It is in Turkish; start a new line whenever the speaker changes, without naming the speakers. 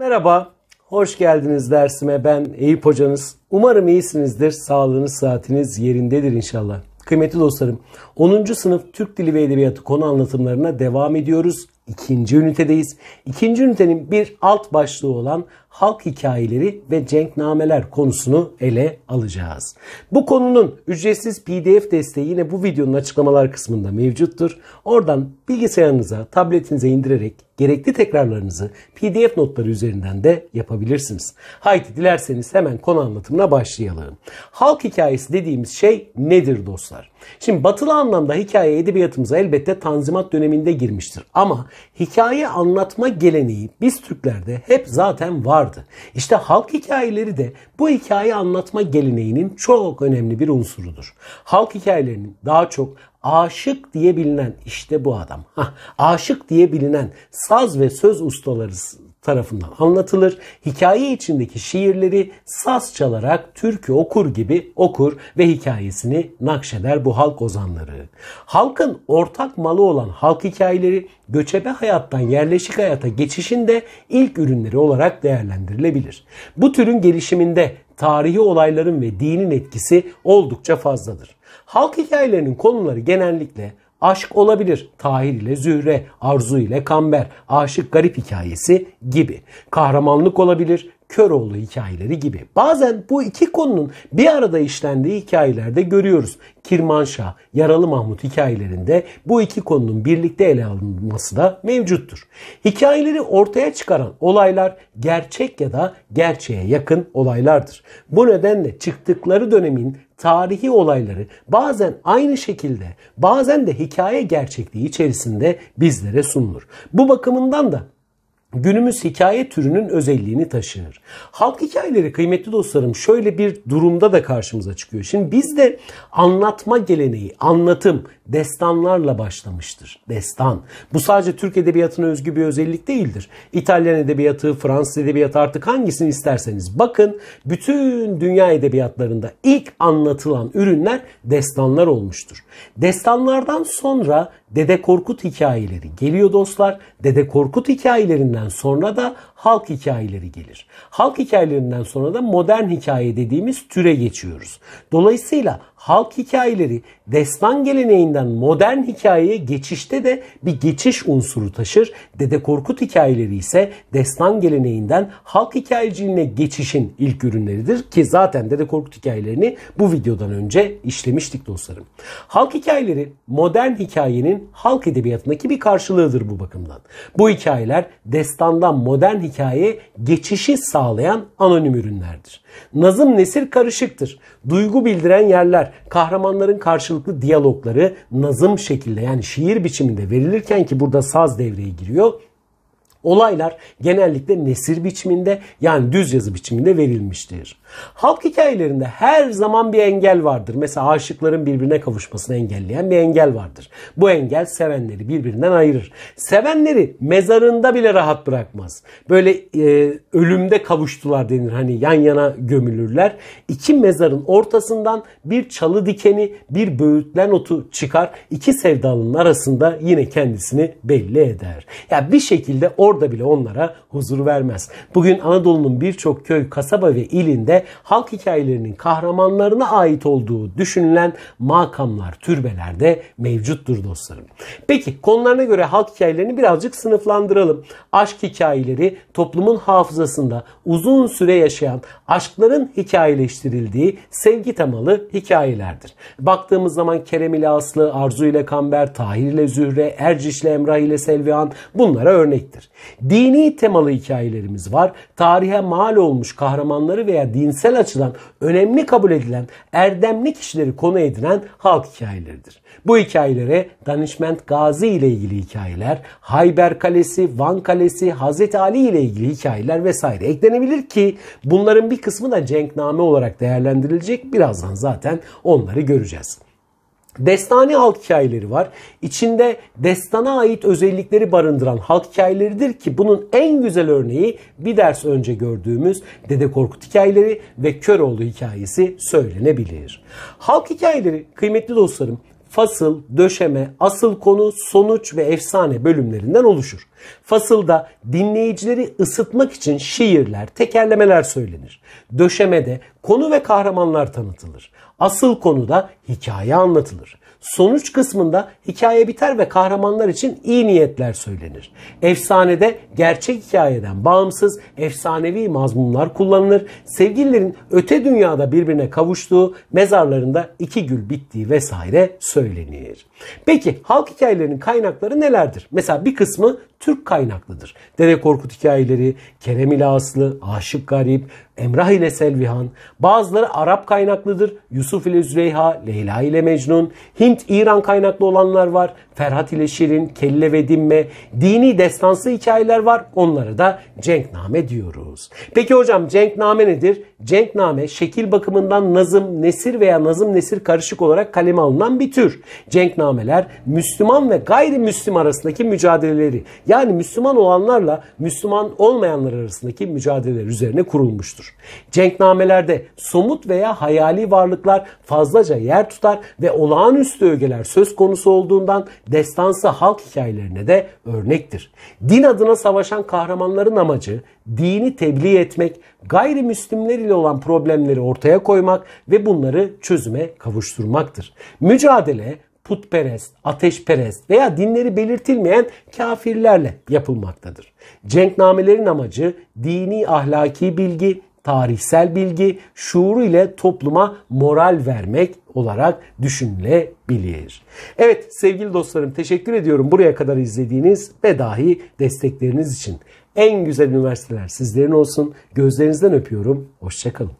Merhaba, hoş geldiniz dersime. Ben Eyüp Hocanız. Umarım iyisinizdir. Sağlığınız, saatiniz yerindedir inşallah. Kıymetli dostlarım, 10. sınıf Türk Dili ve Edebiyatı konu anlatımlarına devam ediyoruz. İkinci ünitedeyiz. İkinci ünitenin bir alt başlığı olan halk hikayeleri ve cenknameler konusunu ele alacağız. Bu konunun ücretsiz pdf desteği yine bu videonun açıklamalar kısmında mevcuttur. Oradan bilgisayarınıza, tabletinize indirerek gerekli tekrarlarınızı pdf notları üzerinden de yapabilirsiniz. Haydi dilerseniz hemen konu anlatımına başlayalım. Halk hikayesi dediğimiz şey nedir dostlar? Şimdi batılı anlamda hikaye edebiyatımıza elbette Tanzimat döneminde girmiştir. Ama hikaye anlatma geleneği biz Türklerde hep zaten var vardı. İşte halk hikayeleri de bu hikaye anlatma geleneğinin çok önemli bir unsurudur. Halk hikayelerinin daha çok aşık diye bilinen işte bu adam. Hah, aşık diye bilinen saz ve söz ustaları tarafından anlatılır. Hikaye içindeki şiirleri saz çalarak türkü okur gibi okur ve hikayesini nakşeder bu halk ozanları. Halkın ortak malı olan halk hikayeleri göçebe hayattan yerleşik hayata geçişinde ilk ürünleri olarak değerlendirilebilir. Bu türün gelişiminde tarihi olayların ve dinin etkisi oldukça fazladır. Halk hikayelerinin konuları genellikle Aşk olabilir. Tahir ile Zühre, Arzu ile Kamber, Aşık Garip hikayesi gibi. Kahramanlık olabilir. Köroğlu hikayeleri gibi. Bazen bu iki konunun bir arada işlendiği hikayelerde görüyoruz. Kirmanşah, Yaralı Mahmut hikayelerinde bu iki konunun birlikte ele alınması da mevcuttur. Hikayeleri ortaya çıkaran olaylar gerçek ya da gerçeğe yakın olaylardır. Bu nedenle çıktıkları dönemin tarihi olayları bazen aynı şekilde bazen de hikaye gerçekliği içerisinde bizlere sunulur. Bu bakımından da günümüz hikaye türünün özelliğini taşır. Halk hikayeleri kıymetli dostlarım şöyle bir durumda da karşımıza çıkıyor. Şimdi bizde anlatma geleneği, anlatım destanlarla başlamıştır. Destan. Bu sadece Türk edebiyatına özgü bir özellik değildir. İtalyan edebiyatı, Fransız edebiyatı artık hangisini isterseniz bakın bütün dünya edebiyatlarında ilk anlatılan ürünler destanlar olmuştur. Destanlardan sonra Dede Korkut hikayeleri geliyor dostlar. Dede Korkut hikayelerinden hikayelerinden sonra da halk hikayeleri gelir. Halk hikayelerinden sonra da modern hikaye dediğimiz türe geçiyoruz. Dolayısıyla halk hikayeleri destan geleneğinden modern hikayeye geçişte de bir geçiş unsuru taşır. Dede Korkut hikayeleri ise destan geleneğinden halk hikayeciliğine geçişin ilk ürünleridir ki zaten Dede Korkut hikayelerini bu videodan önce işlemiştik dostlarım. Halk hikayeleri modern hikayenin halk edebiyatındaki bir karşılığıdır bu bakımdan. Bu hikayeler destandan modern hikayeye geçişi sağlayan anonim ürünlerdir. Nazım nesir karışıktır. Duygu bildiren yerler, kahramanların karşılıklı diyalogları nazım şekilde yani şiir biçiminde verilirken ki burada saz devreye giriyor Olaylar genellikle nesir biçiminde yani düz yazı biçiminde verilmiştir. Halk hikayelerinde her zaman bir engel vardır. Mesela aşıkların birbirine kavuşmasını engelleyen bir engel vardır. Bu engel sevenleri birbirinden ayırır. Sevenleri mezarında bile rahat bırakmaz. Böyle e, ölümde kavuştular denir. Hani yan yana gömülürler. İki mezarın ortasından bir çalı dikeni, bir böğütlen otu çıkar. İki sevdalının arasında yine kendisini belli eder. Ya yani bir şekilde or orada bile onlara huzur vermez. Bugün Anadolu'nun birçok köy, kasaba ve ilinde halk hikayelerinin kahramanlarına ait olduğu düşünülen makamlar, türbeler de mevcuttur dostlarım. Peki konularına göre halk hikayelerini birazcık sınıflandıralım. Aşk hikayeleri toplumun hafızasında uzun süre yaşayan aşkların hikayeleştirildiği sevgi temalı hikayelerdir. Baktığımız zaman Kerem ile Aslı, Arzu ile Kamber, Tahir ile Zühre, Erciş ile Emrah ile Selvihan bunlara örnektir. Dini temalı hikayelerimiz var. Tarihe mal olmuş kahramanları veya dinsel açıdan önemli kabul edilen erdemli kişileri konu edinen halk hikayeleridir. Bu hikayelere Danişment Gazi ile ilgili hikayeler, Hayber Kalesi, Van Kalesi, Hazreti Ali ile ilgili hikayeler vesaire eklenebilir ki bunların bir kısmı da cenkname olarak değerlendirilecek. Birazdan zaten onları göreceğiz. Destani halk hikayeleri var. İçinde destana ait özellikleri barındıran halk hikayeleridir ki bunun en güzel örneği bir ders önce gördüğümüz Dede Korkut hikayeleri ve Köroğlu hikayesi söylenebilir. Halk hikayeleri kıymetli dostlarım fasıl, döşeme, asıl konu, sonuç ve efsane bölümlerinden oluşur. Fasılda dinleyicileri ısıtmak için şiirler, tekerlemeler söylenir. Döşemede konu ve kahramanlar tanıtılır. Asıl konuda hikaye anlatılır. Sonuç kısmında hikaye biter ve kahramanlar için iyi niyetler söylenir. Efsanede gerçek hikayeden bağımsız efsanevi mazmunlar kullanılır. Sevgililerin öte dünyada birbirine kavuştuğu, mezarlarında iki gül bittiği vesaire söylenir. Peki halk hikayelerinin kaynakları nelerdir? Mesela bir kısmı Türk kaynaklıdır. Dede Korkut hikayeleri, Kerem İle Aslı, Aşık Garip, Emrah ile Selvihan, bazıları Arap kaynaklıdır. Yusuf ile Züleyha, Leyla ile Mecnun, Hint-İran kaynaklı olanlar var. Ferhat ile Şirin, Kelle ve Dinme. dini destansı hikayeler var. Onlara da cenkname diyoruz. Peki hocam cenkname nedir? Cenkname şekil bakımından nazım, nesir veya nazım nesir karışık olarak kaleme alınan bir tür. Cenknameler Müslüman ve gayrimüslim arasındaki mücadeleleri yani Müslüman olanlarla Müslüman olmayanlar arasındaki mücadeleler üzerine kurulmuştur bulunur. Cenknamelerde somut veya hayali varlıklar fazlaca yer tutar ve olağanüstü ögeler söz konusu olduğundan destansı halk hikayelerine de örnektir. Din adına savaşan kahramanların amacı dini tebliğ etmek, gayrimüslimler ile olan problemleri ortaya koymak ve bunları çözüme kavuşturmaktır. Mücadele putperest, ateşperest veya dinleri belirtilmeyen kafirlerle yapılmaktadır. Cenknamelerin amacı dini ahlaki bilgi, tarihsel bilgi, şuuru ile topluma moral vermek olarak düşünülebilir. Evet sevgili dostlarım teşekkür ediyorum buraya kadar izlediğiniz ve dahi destekleriniz için. En güzel üniversiteler sizlerin olsun. Gözlerinizden öpüyorum. Hoşçakalın.